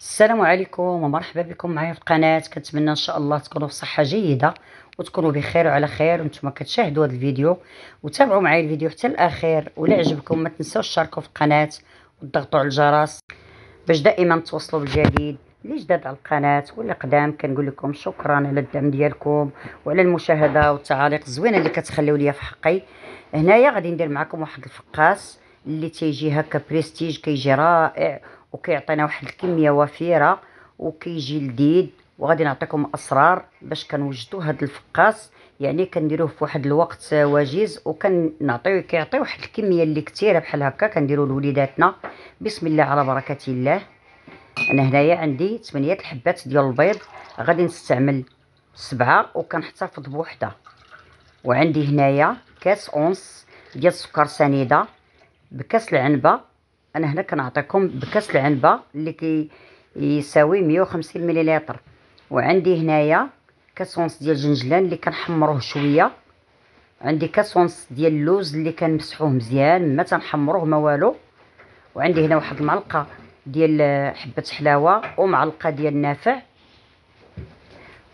السلام عليكم ومرحبا بكم معايا في القناه كنتمنى ان شاء الله تكونوا صحه جيده وتكونوا بخير وعلى خير وانتم كتشاهدوا هذا الفيديو وتابعوا معايا الفيديو حتى الاخير ولا عجبكم ما تنساوش تشاركوا في القناه وتضغطوا على الجرس باش دائما توصلوا بالجديد اللي جداد على القناه واللي قدام كنقول لكم شكرا على الدعم ديالكم وعلى المشاهده والتعاليق الزوينه اللي كتخليو ليا في حقي هنايا غادي ندير معكم واحد الفقاس اللي تيجي هكا بريستيج كيجي رائع وكيعطينا واحد الكميه وفيره وكيجي لذيذ وغادي نعطيكم اسرار باش كنوجدوا هذا الفقاس يعني كنديروه في واحد الوقت وجيز وكنعطيو كيعطي واحد الكميه اللي كثيره بحال هكا كنديروا لوليداتنا بسم الله على بركه الله انا هنايا عندي 8 الحبات ديال البيض غادي نستعمل سبعة وكنحتفظ بوحده وعندي هنايا كاس اونص ديال السكر سنيده بكاس العنبه انا هنا كنعطيكم بكاس العنبه اللي كي يساوي 150 مليلتر وعندي هنايا كاس ديال الجنجلان اللي كنحمروه شويه عندي كاس ديال اللوز اللي كنمسحوه مزيان ما تنحمروه ما والو وعندي هنا واحد المعلقه ديال حبه حلاوه ومعلقه ديال نافع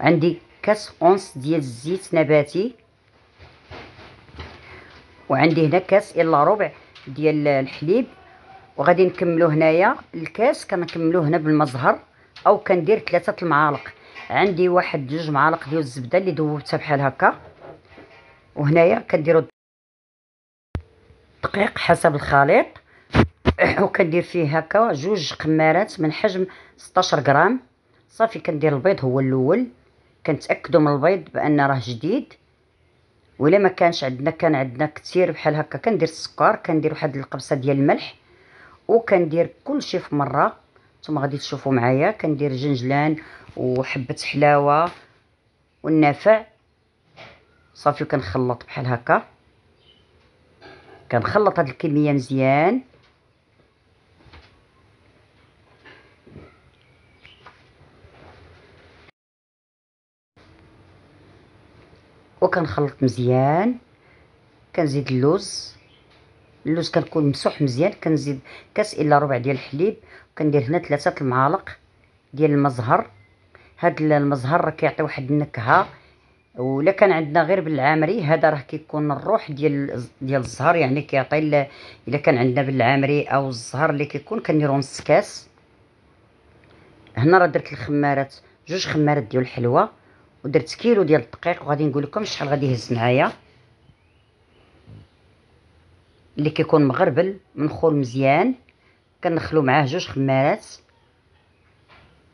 عندي كاس اونس ديال الزيت نباتي وعندي هنا كاس الا ربع ديال الحليب وغادي نكملو هنايا الكاس كنكملو هنا بالمزهر او كندير ثلاثه المعالق عندي واحد جوج معالق ديال الزبده اللي ذوبتها بحال هكا وهنايا كنديرو دقيق حسب الخليط وكندير فيه هكا جوج قمارات من حجم 16 غرام صافي كندير البيض هو الاول كنتاكدوا من البيض بان راه جديد ولا ما كانش عندنا كان عندنا كتير بحال هكا كندير السكر كندير واحد القبصه ديال الملح وكندير كلشي في مره نتوما غادي تشوفوا معايا كندير جنجلان وحبه حلاوه والنافع صافي وكنخلط بحال هكا كنخلط هاد الكميه مزيان وكنخلط مزيان كنزيد اللوز اللوز كنكون مسوح مزيان كنزيد كاس الا ربع ديال الحليب وكندير هنا ثلاثه المعالق ديال المزهر هاد المزهر راه كيعطي واحد النكهه ولا كان عندنا غير بالعامري هذا راه كيكون الروح ديال ديال الزهر يعني كيعطي الا كان عندنا بالعامري او الزهر اللي كيكون كنديرو نص كاس هنا راه درت الخمارات جوج خمارات ديال الحلوى ودرت كيلو ديال الدقيق وغادي نقول لكم شحال غادي يهز معايا اللي كيكون مغربل منخول مزيان كنخلو معاه جوج خمارات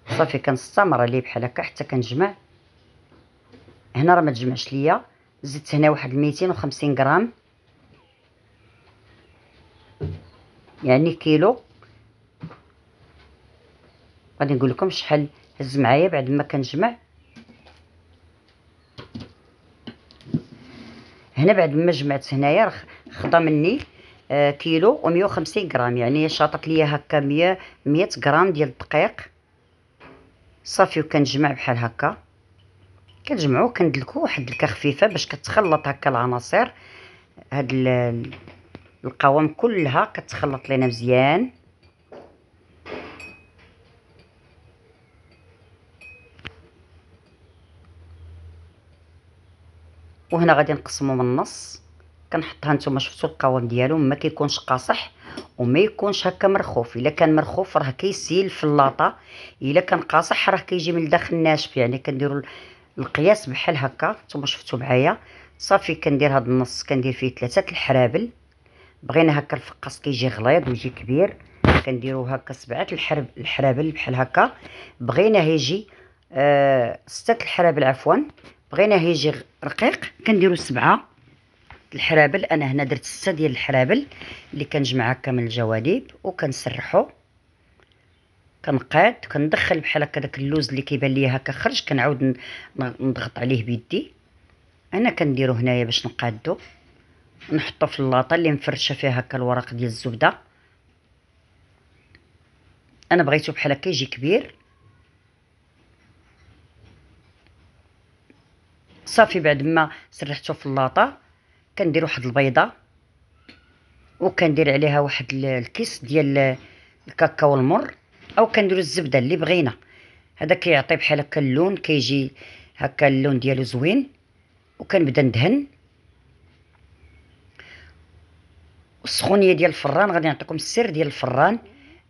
صافي كنستمر عليه بحال هكا حتى كنجمع هنا راه ما تجمعش ليا زدت هنا واحد 250 غرام يعني كيلو غادي نقول لكم شحال هز معايا بعد ما كنجمع هنا بعد ما جمعت هنايا خدا مني آه، كيلو و150 غرام يعني شاطت ليا هكا 100 100 غرام ديال الدقيق صافي وكنجمع بحال هكا كنجمعو كندلكو واحد الدلكه خفيفه باش كتخلط هكا العناصر هاد القوام كلها كتخلط لينا مزيان وهنا غادي نقسمو من النص كنحطها نتوما شفتوا القوام ديالو ما كيكونش قاصح وما يكونش هكا مرخوف الا كان مرخوف راه كيسيل في اللاطه الا كان قاصح راه كيجي من الداخل ناشف يعني كنديروا القياس بحال هكا نتوما شفتوا معايا صافي كندير هاد النص كندير فيه ثلاثه الحرابل بغينا هكا الفقاس كيجي غليظ ويجي كبير كنديرو هكا سبعه الحرب الحرابل بحال هكا بغينا يجي آه سته الحرابل عفوا بغينا يجي رقيق كنديرو سبعه الحرابل انا هنا درت سته ديال الحرابل اللي هكا من الجوانب وكنسرحو كنقاد كندخل بحال هكا داك اللوز اللي كيبان ليا هكا خرج كنعاود نضغط عليه بيدي انا كنديرو هنايا باش نقادو نحطو في اللاطه اللي مفرشه فيها هكا الورق ديال الزبده انا بغيتو بحال هكا يجي كبير صافي بعد ما سرحته في اللاطه كندير واحد البيضه وكندير عليها واحد الكيس ديال الكاكاو المر او كنديروا الزبده اللي بغينا هذا كيعطي بحال هكا اللون كيجي هكا اللون ديالو زوين وكنبدا ندهن السخونيه ديال الفران غادي نعطيكم السر ديال الفران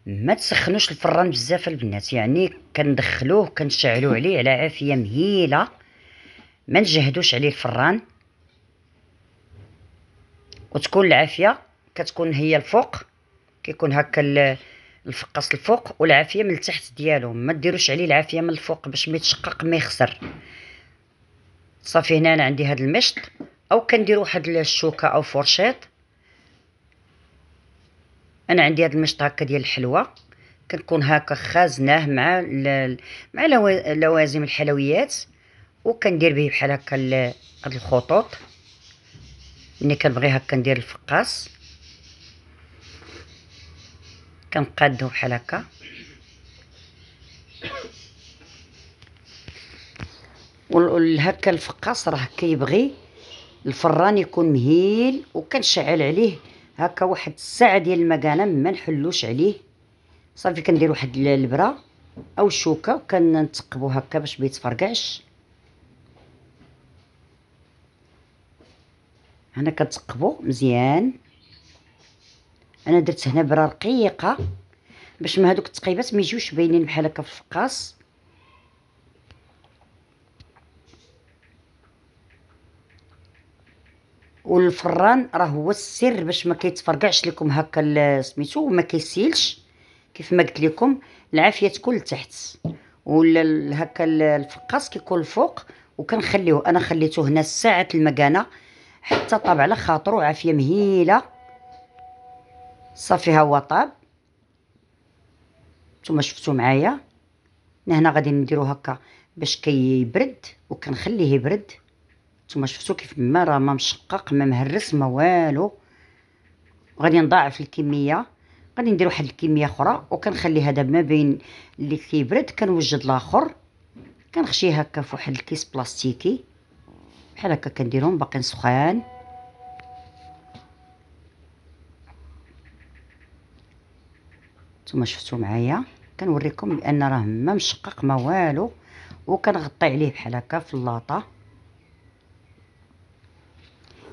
ما تسخنوش الفران بزاف البنات يعني كندخلوه كنشعلو عليه على عافيه مهيله ما نجهدوش عليه الفران وتكون العافيه كتكون هي الفوق كيكون هكا الفقاس الفوق والعافيه من التحت ديالهم ما ديروش عليه العافيه من الفوق باش ما يتشقق ما يخسر صافي هنا انا عندي هذا المشط او كندير واحد الشوكه او فورشيط انا عندي هذا المشط هكا ديال الحلوه كنكون هكا خازناه مع مع لوازم الحلويات وكندير به بحال هكا هاد الخطوط ملي كنبغي هكا ندير الفقاص كنقادو بحال هكا والهكا الفقاص راه كيبغي الفران يكون مهيل وكنشعل عليه هكا واحد الساعه ديال المكانه ما نحلوش عليه صافي كندير واحد البره او شوكه وكنتقبو هكا باش ما هنا كتقبو مزيان انا درت هنا بره رقيقه باش ما هادوك التقيبات ما يجيوش باينين بحال هكا في الفقاص والفران راه هو السر باش ما كيتفرقعش لكم هكا سميتو وما كيسيلش كيف ما قلت لكم العافيه تكون لتحت ولا هكا الفقاص كيكون الفوق وكنخليوه انا خليته هنا ساعه المكانه حتى طاب على خاطرو عافيه مهيله صافي ها هو طاب نتوما شفتو معايا هنا غادي نديرو هكا باش كيبرد وكنخليه يبرد نتوما شفتو كيف ما راه ما مشقق ما مهرس ما والو غادي نضاعف الكميه غادي ندير واحد الكميه اخرى وكنخلي هذا ما بين اللي كيبرد كنوجد الاخر كنخشيه هكا فواحد الكيس بلاستيكي بحال هكا كنديرهم باقيين سخان نتوما شفتوا معايا كنوريكم بان راه ما مشقق ما والو وكنغطي عليه بحال هكا في اللاطه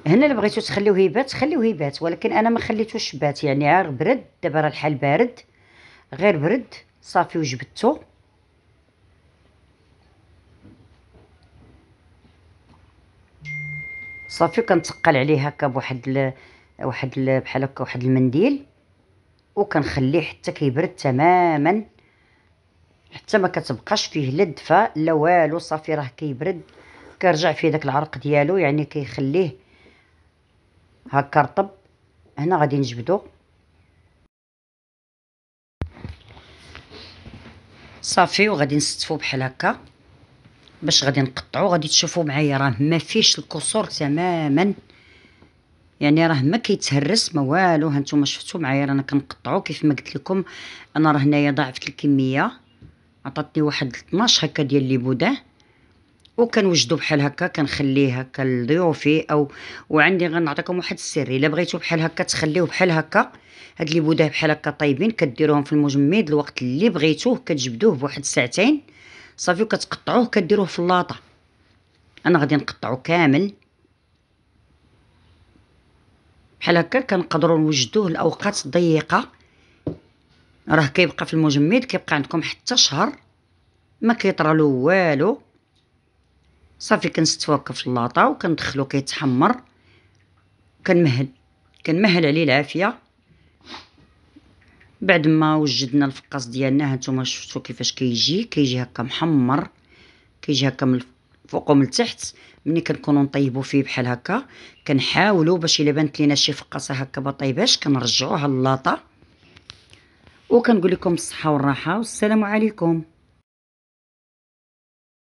هنا اللي بغيتو تخليوه يبات خليوه يبات ولكن انا ما خليتوش بات يعني عار برد دابا راه الحال بارد غير برد صافي وجبدته صافي كنتقل عليه هكا بواحد ال... واحد ال... بحال هكا واحد المنديل وكنخليه حتى كيبرد تماما حتى ما كتبقاش فيه لا دفا لا والو صافي راه كيبرد كيرجع فيه داك العرق ديالو يعني كيخليه هكا رطب هنا غادي نجبدو صافي وغادي نستفو بحال هكا باش غادي نقطعو غادي تشوفوا معايا راه ما فيش الكسور تماما يعني راه ما كيتهرس ما والو هانتوما شفتوا معايا رانا كنقطعو كيف ما قلت لكم انا راه هنايا ضاعفت الكميه عطاتني واحد 12 هكا ديال لي بودان وكنوجدو بحال هكا كنخليه هكا لضيوفي او وعندي غنعطيكم واحد السر الا بغيتو بحال هكا تخليوه بحال هكا هاد لي بوداه بحال هكا طايبين كديروهم في المجمد الوقت اللي بغيتوه كتجبدوه بواحد ساعتين صافي وكتقطعوه كديروه في اللاطه انا غادي نقطعو كامل بحال هكا كنقدروا نوجدوه لاوقات ضيقه راه كيبقى في المجمد كيبقى عندكم حتى شهر ما كيطرى له والو صافي كنستفوك في اللاطه وكندخلو كيتحمر كنمهل كنمهل عليه العافيه بعد ما وجدنا الفقاص ديالنا هانتوما شفتوا كيفاش كيجي كيجي هكا محمر كيجي هكا من الفوق ومن التحت ملي كنكونوا نطيبوا فيه بحال هكا كنحاولوا باش الا بانت لينا شي فقاصه هكا ما طيباش كنرجعوها للاطه وكنقول لكم الصحه والراحه والسلام عليكم